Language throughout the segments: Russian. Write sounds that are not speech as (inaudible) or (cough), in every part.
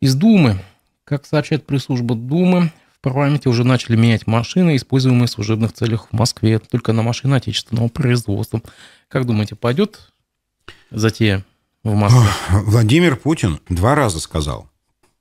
Из Думы. Как сообщает пресс-служба Думы, в парламенте уже начали менять машины, используемые в служебных целях в Москве, только на машины отечественного производства. Как думаете, пойдет затея в Москве? Владимир Путин два раза сказал.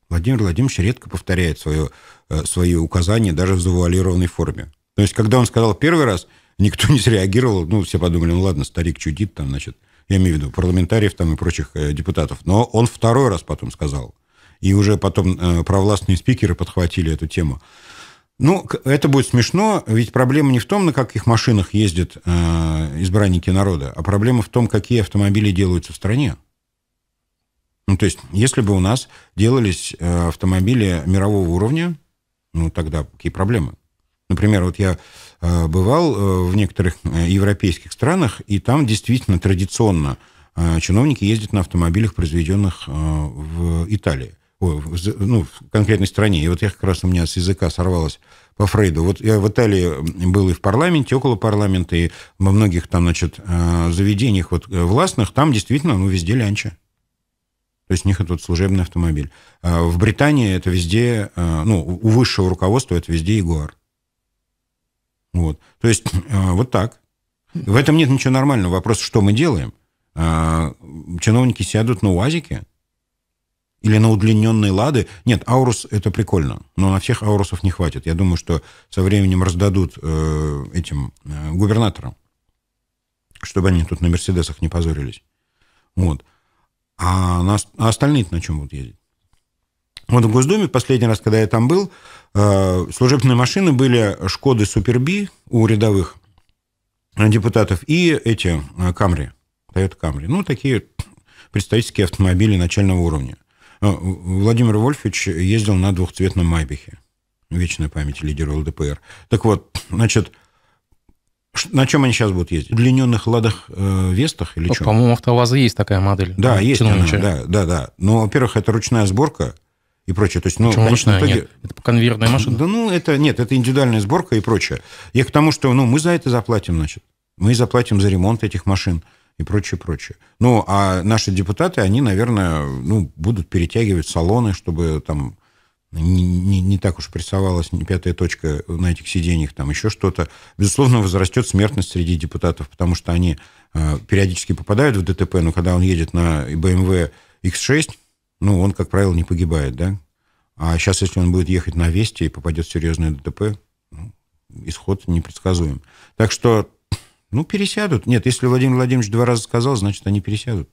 Владимир Владимирович редко повторяет свое, э, свои указания даже в завуалированной форме. То есть, когда он сказал первый раз, никто не среагировал, ну, все подумали, ну, ладно, старик чудит там, значит, я имею в виду парламентариев там и прочих э, депутатов. Но он второй раз потом сказал – и уже потом э, провластные спикеры подхватили эту тему. Ну, это будет смешно, ведь проблема не в том, на каких машинах ездят э, избранники народа, а проблема в том, какие автомобили делаются в стране. Ну, то есть, если бы у нас делались э, автомобили мирового уровня, ну, тогда какие проблемы? Например, вот я э, бывал э, в некоторых э, европейских странах, и там действительно традиционно э, чиновники ездят на автомобилях, произведенных э, в Италии ой, ну, в конкретной стране. И вот я как раз у меня с языка сорвалась по Фрейду. Вот я в Италии был и в парламенте, около парламента, и во многих там, значит, э, заведениях вот э, властных, там действительно, ну, везде лянча. То есть у них это вот служебный автомобиль. А в Британии это везде, э, ну, у высшего руководства это везде Ягуар. Вот. То есть (clears throat) вот так. В этом нет ничего нормального. Вопрос, что мы делаем? А, чиновники сядут на УАЗике, или на удлиненные лады. Нет, аурус — это прикольно, но на всех аурусов не хватит. Я думаю, что со временем раздадут э, этим э, губернаторам, чтобы они тут на Мерседесах не позорились. Вот. А, на, а остальные на чем будут ездить? Вот в Госдуме последний раз, когда я там был, э, служебные машины были «Шкоды Суперби» у рядовых депутатов и эти э, «Камри», «Тойота Камри». Ну, такие представительские автомобили начального уровня. А, Владимир Вольфович ездил на двухцветном Майбихе. Вечная память лидера ЛДПР. Так вот, значит, на чем они сейчас будут ездить? В Удлиненных ладах э, вестах или ну, чем? По-моему, автоваза есть такая модель. Да, да э, есть она, да, да, да. Но, во-первых, это ручная сборка и прочее. То есть, ну, Почему конечно, ручная? Итоге... Нет. Это конвейерная машина? Да ну, это нет, это индивидуальная сборка и прочее. Я к тому, что ну, мы за это заплатим, значит. Мы заплатим за ремонт этих машин и прочее, прочее. Ну, а наши депутаты, они, наверное, ну, будут перетягивать салоны, чтобы там не, не, не так уж прессовалась не пятая точка на этих сиденьях, там еще что-то. Безусловно, возрастет смертность среди депутатов, потому что они э, периодически попадают в ДТП, но когда он едет на BMW X6, ну, он, как правило, не погибает, да? А сейчас, если он будет ехать на Весте и попадет в серьезное ДТП, ну, исход непредсказуем. Так что ну, пересядут. Нет, если Владимир Владимирович два раза сказал, значит, они пересядут.